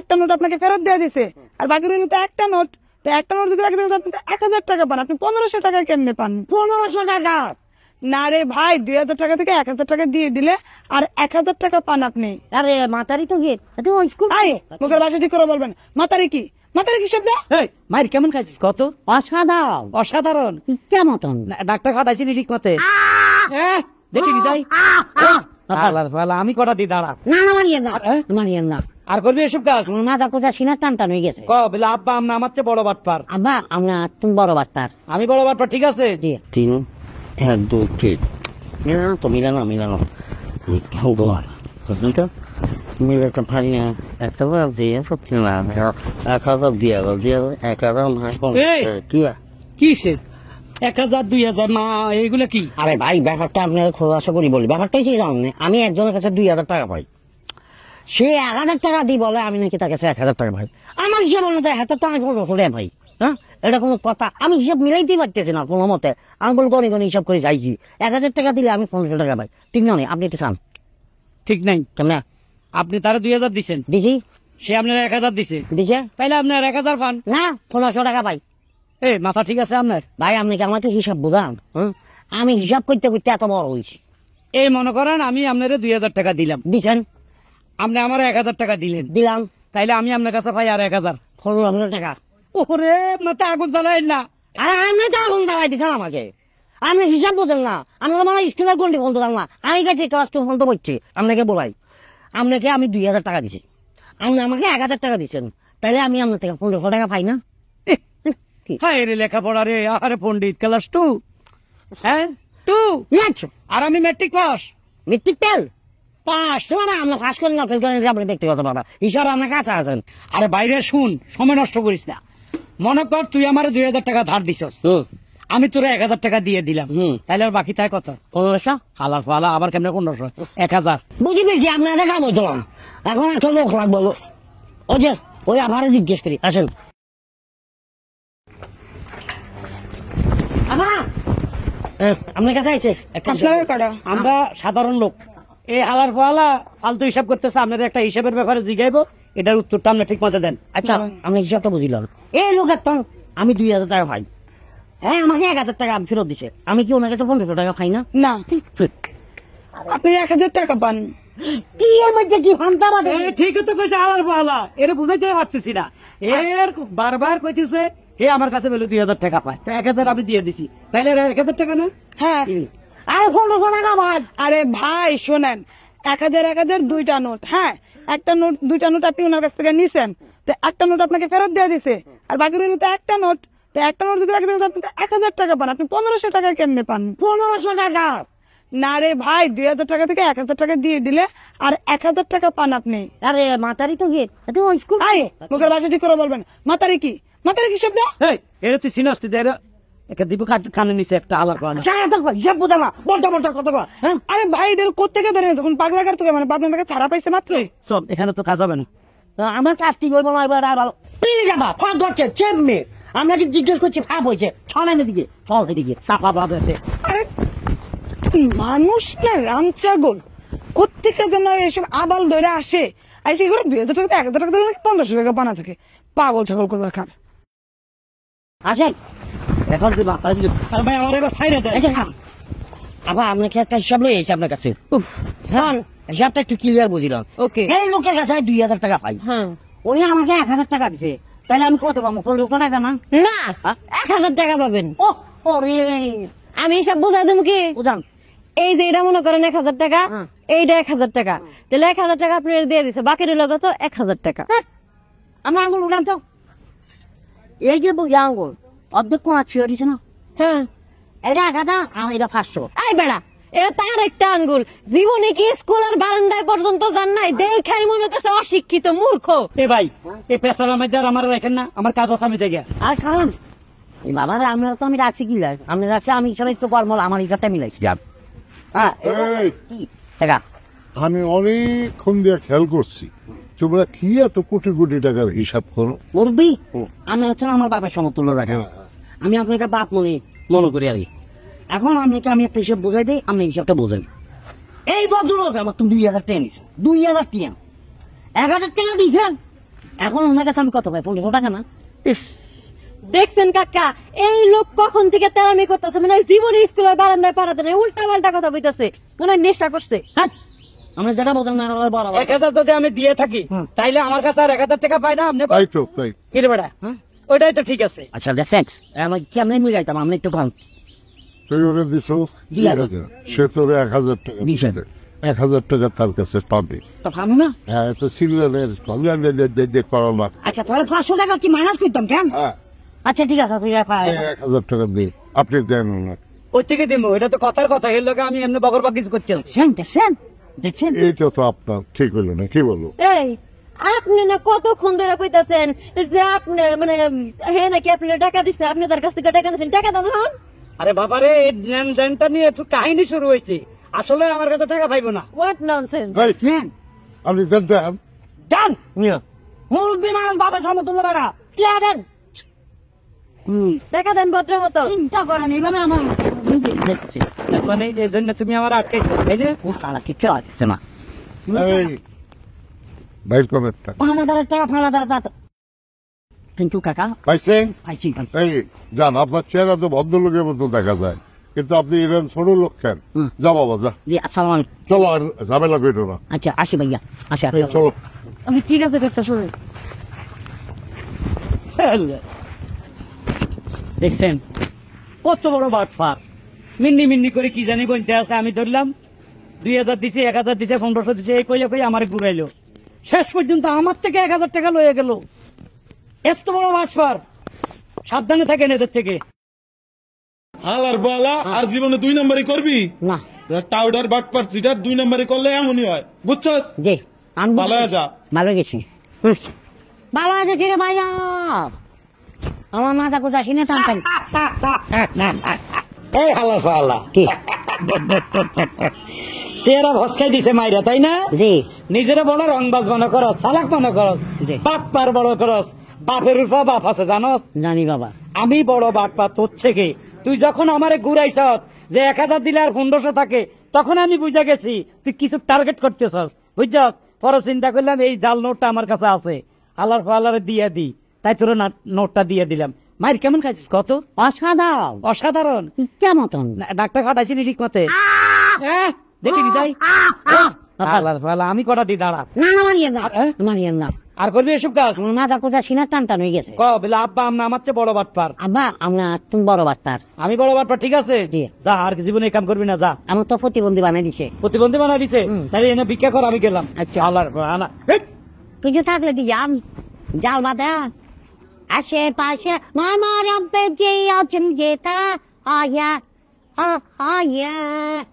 একটা নোট আপনাকে ফেরত দিয়ে দিছে আর বাকি রইল তো একটা নোট তো একটা নোট যদি এক হাজার টাকা পান আপনি পনেরোশো টাকা কেমনে পান পনেরোশো টাকা না রে ভাই দুই হাজার টাকা থেকে এক হাজার টাকা দিয়ে দিলে আর এক হাজার টাকা পান আপনি আরে মাতারি তো গেট মুখের বাসা ঠিক করে বলবেন মাতারি কি মাতারি কি শব্দ মায়ের কেমন খাইছিস কত অসাধারণ অসাধারণ কেমন ডাক্তার খাটাইছিনি ঠিক মতে দেখি যাই আমি কটা দিই দাঁড়া না না না মারিয়ে না আর করবি এসব কাজ মাথা কোথা সিনার টান টান হয়ে গেছে ক বলে আব্বা আমরা আমার চেয়ে বড় বাটপার আব্বা আমরা তুমি বড় বাটপার আমি বড় বাটপার ঠিক আছে জি তিন এক দুই মিলানো তো মিলানো মিলানো oh, একটা এক হাজার দুই হাজার এক হাজার মাস কি সে এক হাজার দুই হাজার মা কি আরে ভাই ব্যাপারটা করি ব্যাপারটাই আমি একজনের কাছে দুই হাজার টাকা পাই সে এক হাজার টাকা দিই বলে আমি নাকি তার কাছে এক হাজার টাকা আমার হিসেব অনুযায়ী এক হাজার টাকা কোনো রে ভাই হ্যাঁ এটা কোনো কথা আমি হিসাব মিলাইতেই পারতেছি না কোনো মতে আমি বল গণি গণি হিসাব করে যাইছি এক হাজার টাকা দিলে আমি পনেরোশো টাকা পাই ঠিক না আপনি একটু চান ঠিক নাই কেন আপনি তারা দুই হাজার দিচ্ছেন দিছি সে আপনার এক হাজার দিছে দিছে তাইলে আপনার এক হাজার পান না পনেরোশো টাকা পাই এ মাথা ঠিক আছে আপনার ভাই আপনি কি আমাকে হিসাব বোঝান হ্যাঁ আমি হিসাব করতে করতে এত বড় হয়েছি এই মনে করেন আমি আপনার দুই হাজার টাকা দিলাম দিচ্ছেন আপনি আমার এক হাজার টাকা দিলেন দিলাম তাইলে আমি আপনার কাছে পাই আর এক হাজার হাজার টাকা ওরে মাথা আগুন জ্বালাই না আরে আপনি তো আগুন জ্বালাই দিচ্ছেন আমাকে আমি হিসাব বোঝেন না আমি তো মানে স্কুলের গন্ডি ফোন দিলাম না আমি কাছে ক্লাস টু ফোন তো করছি আপনাকে বলাই আপনাকে আমি দুই হাজার টাকা দিছি আপনি আমাকে এক হাজার টাকা দিচ্ছেন তাহলে আমি আপনার থেকে পনেরোশো টাকা পাই না হায় রে লেখাপড়া রে আরে পন্ডিত ক্লাস টু হ্যাঁ টু আর আমি মেট্রিক পাস মেট্রিক ফেল আমি এক হাজার টাকা দিয়ে দিলাম তাহলে আর বাকি কত পনেরোশো ফালা আবার কেমন পনেরোশো এক হাজার বুঝি আপনার এখন একটা লোক লাগবো ও যে ওই আবার জিজ্ঞেস করি আসেন আপনার কাছে আমরা সাধারণ লোক এই হালার ফালা ফালতু হিসাব করতেছে আপনার একটা হিসাবের ব্যাপারে জিগাইবো এটার উত্তরটা আপনি ঠিক মতো দেন আচ্ছা আমি হিসাবটা বুঝিলাম এই লোকের তো আমি দুই হাজার টাকা পাই হ্যাঁ আমাকে এক হাজার টাকা ফেরত দিছে আমি কি ওনার কাছে পঞ্চাশ টাকা পাই না না আপনি এক হাজার টাকা পান কি কি তো কইছে বুঝাইতে পারতেছি না বারবার কইতেছে আমার কাছে বলে দুই হাজার টাকা পায় তো এক হাজার আমি দিয়ে দিছি তাহলে এক হাজার টাকা না হ্যাঁ আরে ফোন শোনা না আরে ভাই শোনেন এক হাজার এক হাজার দুইটা নোট হ্যাঁ একটা নোট দুইটা নোট আপনি ওনার কাছ থেকে নিছেন তো একটা নোট আপনাকে ফেরত দিয়ে দিছে আর বাকি রইল তো একটা নোট তো একটা নোট যদি রাখবেন আপনি এক হাজার টাকা পান আপনি পনেরোশো টাকা কেমনে পান পনেরোশো টাকা না রে ভাই দুই হাজার টাকা থেকে এক হাজার টাকা দিয়ে দিলে আর এক হাজার টাকা পান আপনি আরে মাতারি তো গিয়ে স্কুল মুখের ভাষা ঠিক করে বলবেন মাতারি কি মাতারি কি শব্দ এটা তুই চিনাস তুই হ্যাঁ? মানে আমরা কি জিজ্ঞেস করছি হয়েছে চল এদিকে চাপা আরে মানুষ না রামচাগল কোথেকে যেন এসব আবাল ধরে আসে আর টাকা এক টাকা পনেরোশো টাকা বানা থাকে পাগল ছাগল করবার খান আসেন এখন তুই ভাই সাইরে আপনার কাছে হ্যাঁ হিসাবটা একটু ক্লিয়ার বুঝিলাম ওকে এই লোকের কাছে দুই হাজার টাকা পাই হ্যাঁ উনি আমাকে এক হাজার টাকা দিছে তাহলে আমি কত পাবো পনেরো না হ্যাঁ? এক হাজার টাকা পাবেন ও ওরে আমি হিসাব বোঝাই দেবো কি বুঝান এই যে এটা মনে করেন এক হাজার টাকা হ্যাঁ। এইটা এক হাজার টাকা তাহলে এক হাজার টাকা আপনি দিয়ে দিচ্ছে বাকি রইল কত এক হাজার টাকা হ্যাঁ। আমার আঙুল উড়ান তো এই যে বুঝে আঙুল অর্ধেক কোনা ছিঁড়ে দিছে না হ্যাঁ এটা এক হাজার আর এটা পাঁচশো এই বেড়া এটা তার একটা আঙ্গুল জীবনে কি স্কুলের বারান্দায় পর্যন্ত যান নাই দেখার মনে হচ্ছে অশিক্ষিত মূর্খ এ ভাই এ পেশার আমাদের আমার রাখেন না আমার কাজ আছে আমি জায়গা আর কারণ এই বাবার আমরা তো আমি রাখছি কি লাগে আমি রাখছি আমি সব একটু কর্মল আমার ইটাতে মিলাইছি যাব হ্যাঁ কি আমি অনেকক্ষণ দিয়ে খেয়াল করছি তোমরা কি এত কোটি কোটি টাকার হিসাব করো মুরব্বী আমি হচ্ছেন আমার বাপের সমতুল্য রাখেন হ্যাঁ। আমি আপনাকে বাপ মনে মনে করি আর এখন আপনাকে আমি একটা হিসাব বোঝাই দিই আপনি হিসাবটা বোঝেন এই ভদ্রলোক আমার তুমি দুই হাজার টাকা দুই হাজার টাকা এক হাজার টাকা দিয়েছেন এখন ওনার কাছে আমি কত পাই পনেরোশো টাকা না দেখছেন কাকা এই লোক কখন থেকে তেলামি করতেছে মানে জীবনে স্কুলের বারান্দায় পাড়াতে উল্টা পাল্টা কথা বলতেছে মনে হয় নেশা করছে হ্যাঁ আমরা আমি দিয়ে থাকি তাইলে আমার কাছে আর এক হাজার টাকা পাই না আপনি ওইটাই তো ঠিক আছে আচ্ছা কেমন আমি একটু কম হ্যাঁ, আচ্ছা, তাহলে পাঁচশো টাকা কি মাইনাস কেন হ্যাঁ। আচ্ছা ঠিক আছে হ্যাঁ, দেন ওই থেকে দিব এটা তো কথার কথা এর লোক আমি এমনি বগর বাগিজ করতে দেখছেন এইটা তো আপনার ঠিক হইলো না কি বলবো এই আপনি না কতক্ষণ ধরে কইতাছেন যে আপনি মানে হে নাকি আপনি টাকা দিচ্ছে আপনি তার কাছ থেকে টাকা নিয়েছেন টাকা দেন হন আরে বাবা রে এই জ্ঞান নিয়ে একটু কাহিনী শুরু হয়েছে আসলে আমার কাছে টাকা পাইবো না হোয়াট ননসেন্স আপনি জানতেন ডান মুরব্বী মানুষ বাবা সমতুল্য বাড়া কে দেন টাকা দেন ভদ্র মতো চিন্তা করেন এইভাবে আমার দেখছি মানে এই জন্য তুমি আমার আটকেছো এই যে ও সারা কিচ্ছু আসছে না কিন্তু কাকা দেখা কিন্তু আপনি লোক চলো আর আচ্ছা, আসি ভাইয়া আসি আমি হ্যাঁ, দেখছেন কত বড় বাট ফার্স্ট মিন্নি মিন্নি করে কি জানি বইতে আছে আমি ধরলাম দুই হাজার দিছে এক হাজার দিছে পনেরোশো দিছে এই কইয়া কই আমার ঘুরাইলো শেষ পর্যন্ত আমার থেকে এক হাজার টাকা লয়ে গেল এত বড় মাসবার সাবধানে থাকেন এদের থেকে হালার বালা আর জীবনে দুই নাম্বারই করবি না টাউডার বাট পার দুই নাম্বারই করলে এমনই হয় বুঝছস জি আমি ভালো যা ভালো গেছি ভালো গেছি রে ভাইয়া আমার মাথা কোথায় সিনে টান টান হ্যাঁ, হ্যাঁ, হ্যাঁ, এই হালা ফালা কি চেহারা ভসকাই দিছে মাইরা তাই না জি রংবাজ মনে করস সালাক মনে করস বাপ পার বড় করস বাপের বাপ আছে জানস জানি বাবা আমি বড় বাপ পা তোর থেকে তুই যখন আমারে ঘুরাইছ যে এক হাজার দিলে আর পনেরোশো থাকে তখন আমি বুঝে গেছি তুই কিছু টার্গেট করতেছস বুঝছস পরে চিন্তা করলাম এই জাল নোটটা আমার কাছে আছে আল্লাহর ফালারে দিয়ে দি তাই তোর নোটটা দিয়ে দিলাম মায়ের কেমন খাইছিস কত অসাধারণ অসাধারণ কেমন ডাক্তার হ্যাঁ, নি ঠিক মতে দেখি যাই আমি কটা দিই দাঁড়া না হ্যাঁ? আর করবি এসব কাজ মাথা কোথায় সিনার টান টান হয়ে গেছে ক বলে আব্বা আমরা আমার চেয়ে বড় বাটপার আব্বা আমরা তুমি বড় বাটপার আমি বড় বাটপার ঠিক আছে যা আর জীবনে কাম করবি না যা আমার তো প্রতিবন্ধী বানাই দিছে প্রতিবন্ধী বানাই দিছে তাহলে এনে ভিক্ষা কর আমি গেলাম আচ্ছা আল্লাহর আনা যে থাকলে দিয়ে যাও মাদা 二十八岁，妈妈两鬓已要青丝他，哎呀，啊哎呀。